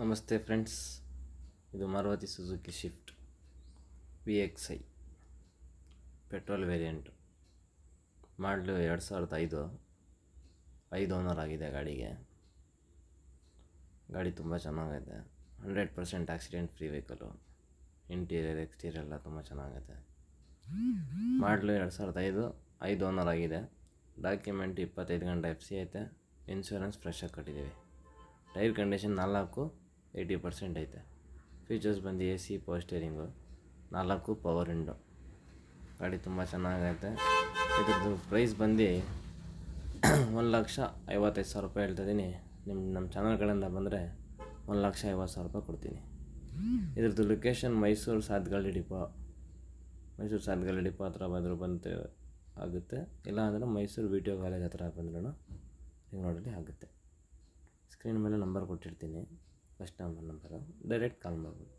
ನಮಸ್ತೆ ಫ್ರೆಂಡ್ಸ್ ಇದು Maruti Suzuki Swift V X I petrol variant ಮಾಡಲು ಎರಡು ಸಾವಿರದ ಐದು ಐದು ಓನರ್ ಆಗಿದೆ ಗಾಡಿಗೆ ಗಾಡಿ ತುಂಬ ಚೆನ್ನಾಗಿದೆ hundred percent accident free vehicle interior exterior ಎಲ್ಲ ತುಂಬ ಚೆನ್ನಾಗಿದೆ ಮಾಡಲು ಎರಡು ಸಾವಿರದ ಐದು ಐದು ಓನರ್ ಆಗಿದೆ ಡಾಕ್ಯುಮೆಂಟ್ ಇಪ್ಪತ್ತೈದು ಗಂಟೆ ಎಫ್ ಸಿ ಐತೆ ಇನ್ಶೂರೆನ್ಸ್ ಫ್ರೆಶಾಗಿ ಕಟ್ಟಿದ್ದೀವಿ ಟೈರ್ ಕಂಡೀಷನ್ ನಾಲ್ಕು ಏಯ್ಟಿ ಪರ್ಸೆಂಟ್ ಐತೆ ಫೀಚರ್ಸ್ ಬಂದು ಎ ಸಿ ಪವರ್ ಸ್ಟೇರಿಂಗು ನಾಲ್ಕು ಪವರ್ ವಿಂಡೋ ಗಾಡಿ ತುಂಬ ಚೆನ್ನಾಗೈತೆ ಇದ್ರದ್ದು ಪ್ರೈಸ್ ಬಂದು ಒಂದು ಲಕ್ಷ ಐವತ್ತೈದು ಸಾವಿರ ರೂಪಾಯಿ ಹೇಳ್ತಿದ್ದೀನಿ ನಿಮ್ಮ ನಮ್ಮ ಚಾನಲ್ಗಳಿಂದ ಬಂದರೆ ಒಂದು ಲಕ್ಷ ಐವತ್ತು ಸಾವಿರ ರೂಪಾಯಿ ಕೊಡ್ತೀನಿ ಇದ್ರದ್ದು location Mysuru Sadgalli depot Mysuru Sadgalli depot ಹತ್ರ ಬಂದರೂ ಬಂತು ಆಗುತ್ತೆ ಇಲ್ಲ ಇಲ್ಲಾಂದರೆ ಮೈಸೂರು ವಿಡಿಯೋ ಕಾಲೇಜ್ ಹತ್ರ ಬಂದ್ರೂ ನೋಡಲಿ ಆಗುತ್ತೆ ಸ್ಕ್ರೀನ್ ಮೇಲೆ ನಂಬರ್ ಕೊಟ್ಟಿರ್ತೀನಿ first number number direct call ಮಾಡ್ಬೋದು